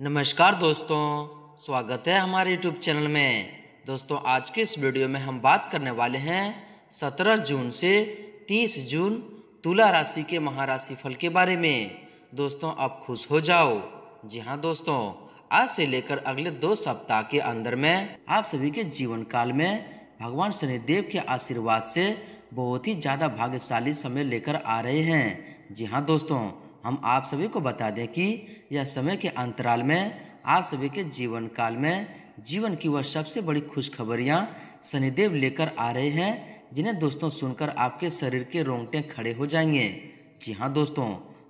नमस्कार दोस्तों स्वागत है हमारे यूट्यूब चैनल में दोस्तों आज के इस वीडियो में हम बात करने वाले हैं 17 जून से 30 जून तुला राशि के महाराशि फल के बारे में दोस्तों आप खुश हो जाओ जी हाँ दोस्तों आज से लेकर अगले दो सप्ताह के अंदर में आप सभी के जीवन काल में भगवान शनिदेव के आशीर्वाद से बहुत ही ज़्यादा भाग्यशाली समय लेकर आ रहे हैं जी हाँ दोस्तों हम आप सभी को बता दें कि यह समय के अंतराल में आप सभी के जीवन काल में जीवन की वह सबसे बड़ी खुशखबरियाँ शनिदेव लेकर आ रहे हैं जिन्हें दोस्तों सुनकर आपके शरीर के रोंगटे खड़े हो जाएंगे जी हाँ दोस्तों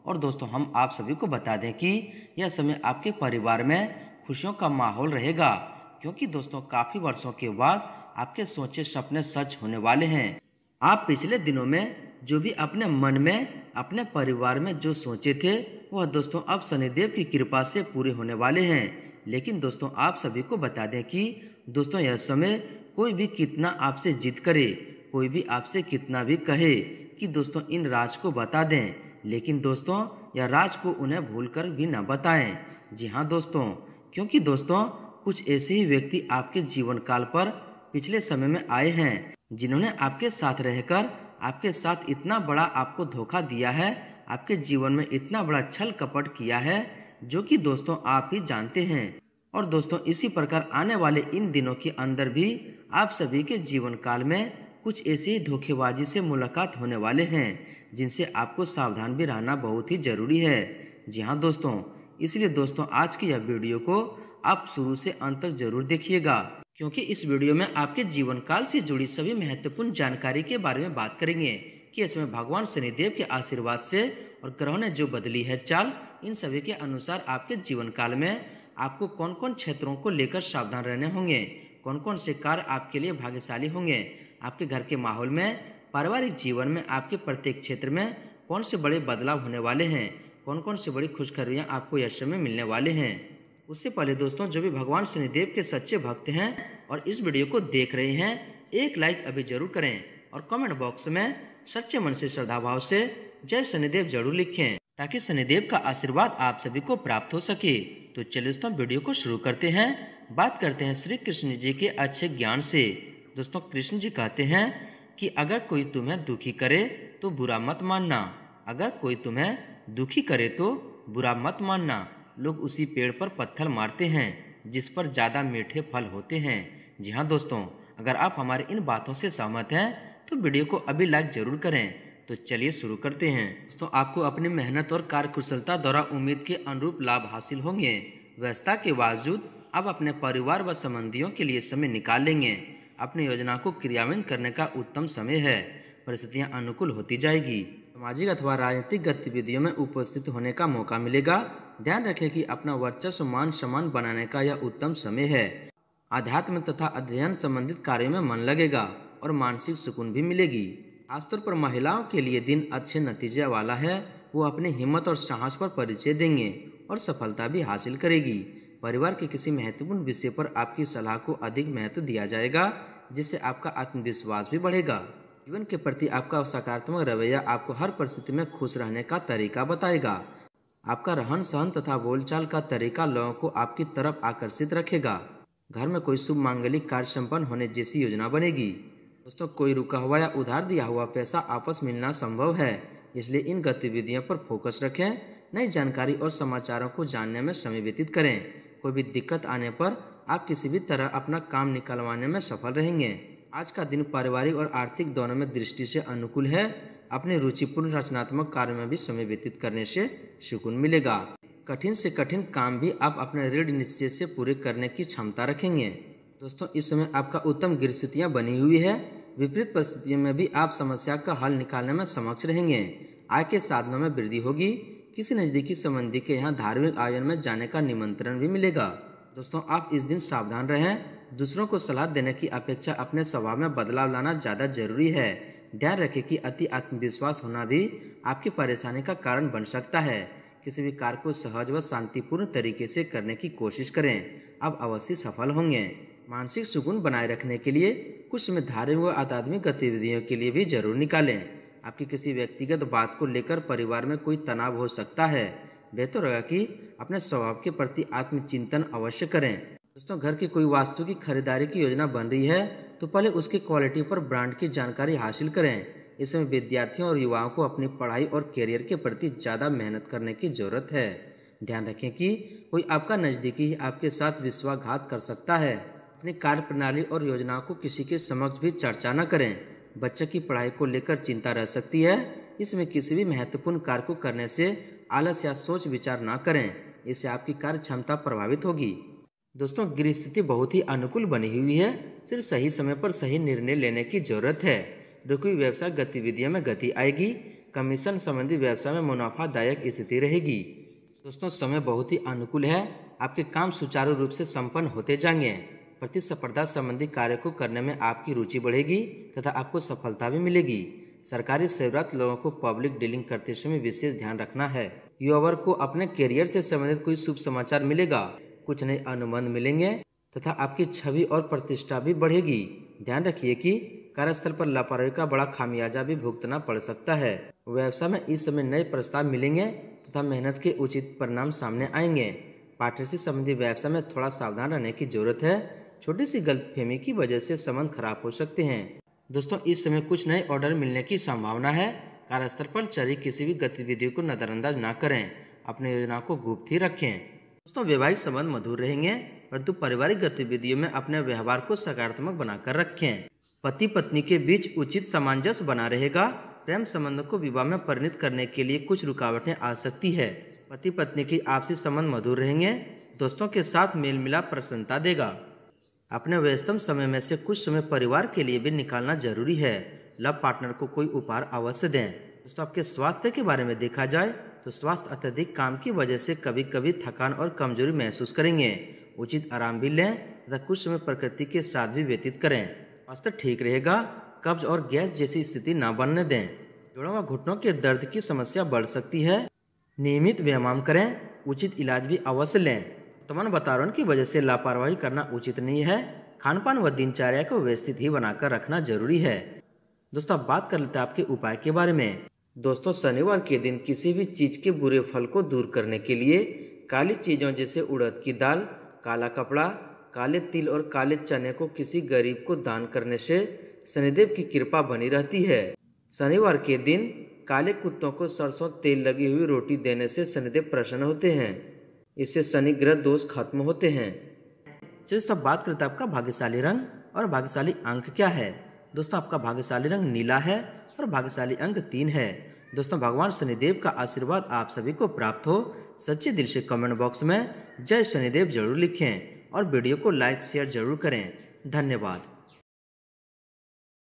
और दोस्तों हम आप सभी को बता दें कि यह समय आपके परिवार में खुशियों का माहौल रहेगा क्योंकि दोस्तों काफ़ी वर्षों के बाद आपके सोचे सपने सच होने वाले हैं आप पिछले दिनों में जो भी अपने मन में अपने परिवार में जो सोचे थे वह दोस्तों अब शनिदेव की कृपा से पूरे होने वाले हैं लेकिन दोस्तों आप सभी को बता दें कि दोस्तों यह समय कोई भी कितना आपसे जिद करे कोई भी आपसे कितना भी कहे कि दोस्तों इन राज को बता दें लेकिन दोस्तों यह राज को उन्हें भूल कर भी ना बताएं जी हाँ दोस्तों क्योंकि दोस्तों कुछ ऐसे ही व्यक्ति आपके जीवन काल पर पिछले समय में आए हैं जिन्होंने आपके साथ रहकर आपके साथ इतना बड़ा आपको धोखा दिया है आपके जीवन में इतना बड़ा छल कपट किया है जो कि दोस्तों आप ही जानते हैं और दोस्तों इसी प्रकार आने वाले इन दिनों के अंदर भी आप सभी के जीवन काल में कुछ ऐसे ही धोखेबाजी से मुलाकात होने वाले हैं जिनसे आपको सावधान भी रहना बहुत ही ज़रूरी है जी हाँ दोस्तों इसलिए दोस्तों आज की यह वीडियो को आप शुरू से अंत तक जरूर देखिएगा क्योंकि इस वीडियो में आपके जीवन काल से जुड़ी सभी महत्वपूर्ण जानकारी के बारे में बात करेंगे कि इसमें भगवान शनिदेव के आशीर्वाद से और ग्रहों ने जो बदली है चाल इन सभी के अनुसार आपके जीवन काल में आपको कौन कौन क्षेत्रों को लेकर सावधान रहने होंगे कौन कौन से कार्य आपके लिए भाग्यशाली होंगे आपके घर के माहौल में पारिवारिक जीवन में आपके प्रत्येक क्षेत्र में कौन से बड़े बदलाव होने वाले हैं कौन कौन से बड़ी खुशखबरियाँ आपको यश में मिलने वाले हैं उससे पहले दोस्तों जो भी भगवान शनिदेव के सच्चे भक्त हैं और इस वीडियो को देख रहे हैं एक लाइक अभी जरूर करें और कमेंट बॉक्स में सच्चे मन से श्रद्धा भाव से जय शनिदेव जरूर लिखें ताकि शनिदेव का आशीर्वाद आप सभी को प्राप्त हो सके तो चलिए दोस्तों वीडियो को शुरू करते हैं बात करते हैं श्री कृष्ण जी के अच्छे ज्ञान से दोस्तों कृष्ण जी कहते हैं कि अगर कोई तुम्हें दुखी करे तो बुरा मत मानना अगर कोई तुम्हें दुखी करे तो बुरा मत मानना लोग उसी पेड़ पर पत्थर मारते हैं जिस पर ज़्यादा मीठे फल होते हैं जी हाँ दोस्तों अगर आप हमारे इन बातों से सहमत हैं तो वीडियो को अभी लाइक ज़रूर करें तो चलिए शुरू करते हैं दोस्तों आपको अपनी मेहनत और कार्यकुशलता द्वारा उम्मीद के अनुरूप लाभ हासिल होंगे व्यस्तता के बावजूद आप अपने परिवार व संबंधियों के लिए समय निकाल लेंगे अपनी योजना को क्रियान्वयन करने का उत्तम समय है परिस्थितियाँ अनुकूल होती जाएगी सामाजिक अथवा राजनीतिक गतिविधियों में उपस्थित होने का मौका मिलेगा ध्यान रखें कि अपना वर्चस्व मान सम्मान बनाने का यह उत्तम समय है आध्यात्म तथा अध्ययन संबंधित कार्यों में मन लगेगा और मानसिक सुकून भी मिलेगी खासतौर पर महिलाओं के लिए दिन अच्छे नतीजे वाला है वो अपनी हिम्मत और साहस पर परिचय देंगे और सफलता भी हासिल करेगी परिवार के किसी महत्वपूर्ण विषय पर आपकी सलाह को अधिक महत्व दिया जाएगा जिससे आपका आत्मविश्वास भी बढ़ेगा जीवन के प्रति आपका सकारात्मक रवैया आपको हर परिस्थिति में खुश रहने का तरीका बताएगा आपका रहन सहन तथा बोलचाल का तरीका लोगों को आपकी तरफ आकर्षित रखेगा घर में कोई शुभ मांगलिक कार्य संपन्न होने जैसी योजना बनेगी दोस्तों कोई रुका हुआ या उधार दिया हुआ पैसा आपस मिलना संभव है इसलिए इन गतिविधियों पर फोकस रखें नई जानकारी और समाचारों को जानने में समय व्यतीत करें कोई भी दिक्कत आने पर आप किसी भी तरह अपना काम निकलवाने में सफल रहेंगे आज का दिन पारिवारिक और आर्थिक दोनों में दृष्टि से अनुकूल है अपने रुचिपूर्ण रचनात्मक कार्य में भी समय व्यतीत करने से सुकून मिलेगा कठिन से कठिन काम भी आप अपने ऋण निश्चय से पूरे करने की क्षमता रखेंगे दोस्तों इस समय आपका उत्तम गिर स्थितियाँ बनी हुई है विपरीत परिस्थितियों में भी आप समस्या का हल निकालने में समक्ष रहेंगे आय के साधनों में वृद्धि होगी किसी नज़दीकी संबंधी के यहाँ धार्मिक आयोजन में जाने का निमंत्रण भी मिलेगा दोस्तों आप इस दिन सावधान रहें दूसरों को सलाह देने की अपेक्षा अपने स्वभाव में बदलाव लाना ज़्यादा जरूरी है ध्यान रखें कि अति आत्मविश्वास होना भी आपकी परेशानी का कारण बन सकता है किसी भी कार्य को सहज व शांतिपूर्ण तरीके से करने की कोशिश करें आप अवश्य सफल होंगे मानसिक सुकून बनाए रखने के लिए कुछ समय धार्मिक व आध्यात्मिक गतिविधियों के लिए भी जरूर निकालें आपकी किसी व्यक्तिगत बात को लेकर परिवार में कोई तनाव हो सकता है बेहतर होगा कि अपने स्वभाव के प्रति आत्मचिंतन अवश्य करें दोस्तों घर की कोई वास्तु की खरीदारी की योजना बन रही है तो पहले उसकी क्वालिटी पर ब्रांड की जानकारी हासिल करें इसमें विद्यार्थियों और युवाओं को अपनी पढ़ाई और करियर के प्रति ज़्यादा मेहनत करने की ज़रूरत है ध्यान रखें कि कोई आपका नज़दीकी ही आपके साथ विश्वासघात कर सकता है अपनी कार्य प्रणाली और योजनाओं को किसी के समक्ष भी चर्चा न करें बच्चे की पढ़ाई को लेकर चिंता रह सकती है इसमें किसी भी महत्वपूर्ण कार्य को करने से आलस या सोच विचार ना करें इससे आपकी कार्य क्षमता प्रभावित होगी दोस्तों गृह स्थिति बहुत ही अनुकूल बनी हुई है सिर्फ सही समय पर सही निर्णय लेने की जरूरत है रुकी व्यवसाय गतिविधियों में गति आएगी कमीशन संबंधी व्यवसाय में मुनाफादायक स्थिति रहेगी दोस्तों समय बहुत ही अनुकूल है आपके काम सुचारू रूप से संपन्न होते जाएंगे प्रतिस्पर्धा संबंधी कार्य को करने में आपकी रुचि बढ़ेगी तथा आपको सफलता भी मिलेगी सरकारी सेवरत लोगों को पब्लिक डीलिंग करते समय विशेष ध्यान रखना है युवा वर्ग को अपने करियर से संबंधित कोई शुभ समाचार मिलेगा कुछ नए अनुबंध मिलेंगे तथा आपकी छवि और प्रतिष्ठा भी बढ़ेगी ध्यान रखिए कि कार्यस्थल पर लापरवाही का बड़ा खामियाजा भी भुगतना पड़ सकता है व्यवसाय में इस समय नए प्रस्ताव मिलेंगे तथा मेहनत के उचित परिणाम सामने आएंगे पार्टनरशिप संबंधी व्यवसाय में थोड़ा सावधान रहने की जरूरत है छोटी सी गलतफहमी की वजह से संबंध खराब हो सकते हैं दोस्तों इस समय कुछ नए ऑर्डर मिलने की संभावना है कार्यस्थल पर चली किसी भी गतिविधियों को नजरअंदाज न करें अपनी योजना को गुप्त ही रखें दोस्तों वैवाहिक संबंध मधुर रहेंगे परंतु पारिवारिक गतिविधियों में अपने व्यवहार को सकारात्मक बनाकर रखें पति पत्नी के बीच उचित सामंजस्य बना रहेगा प्रेम संबंध को विवाह में परिणित करने के लिए कुछ रुकावटें आ सकती है पति पत्नी की आपसी संबंध मधुर रहेंगे दोस्तों के साथ मेल मिलाप प्रसन्नता देगा अपने व्यस्तम समय में से कुछ समय परिवार के लिए भी निकालना जरूरी है लव पार्टनर को कोई उपहार अवश्य दें दोस्तों आपके स्वास्थ्य के बारे में देखा जाए तो स्वास्थ्य अत्यधिक काम की वजह से कभी कभी थकान और कमजोरी महसूस करेंगे उचित आराम भी लें तथा कुछ समय प्रकृति के साथ भी व्यतीत करें स्वास्थ्य ठीक रहेगा कब्ज और गैस जैसी स्थिति न बनने दें जोड़ों व घुटनों के दर्द की समस्या बढ़ सकती है नियमित व्यायाम करें उचित इलाज भी अवश्य लें तमान वातावरण की वजह से लापरवाही करना उचित नहीं है खान पान व दिनचर्या को व्यवस्थित ही बनाकर रखना जरूरी है दोस्तों अब बात कर लेते हैं आपके उपाय के बारे में दोस्तों शनिवार के दिन किसी भी चीज़ के बुरे फल को दूर करने के लिए काली चीज़ों जैसे उड़द की दाल काला कपड़ा काले तिल और काले चने को किसी गरीब को दान करने से शनिदेव की कृपा बनी रहती है शनिवार के दिन काले कुत्तों को सरसों तेल लगी हुई रोटी देने से शनिदेव प्रसन्न होते हैं इससे शनि ग्रह दोष खत्म होते हैं चलिए तो बात करते हैं आपका भाग्यशाली रंग और भाग्यशाली अंक क्या है दोस्तों आपका भाग्यशाली रंग नीला है और भाग्यशाली अंक तीन है दोस्तों भगवान शनिदेव का आशीर्वाद आप सभी को प्राप्त हो सच्चे दिल से कमेंट बॉक्स में जय शनिदेव जरूर लिखें और वीडियो को लाइक शेयर जरूर करें धन्यवाद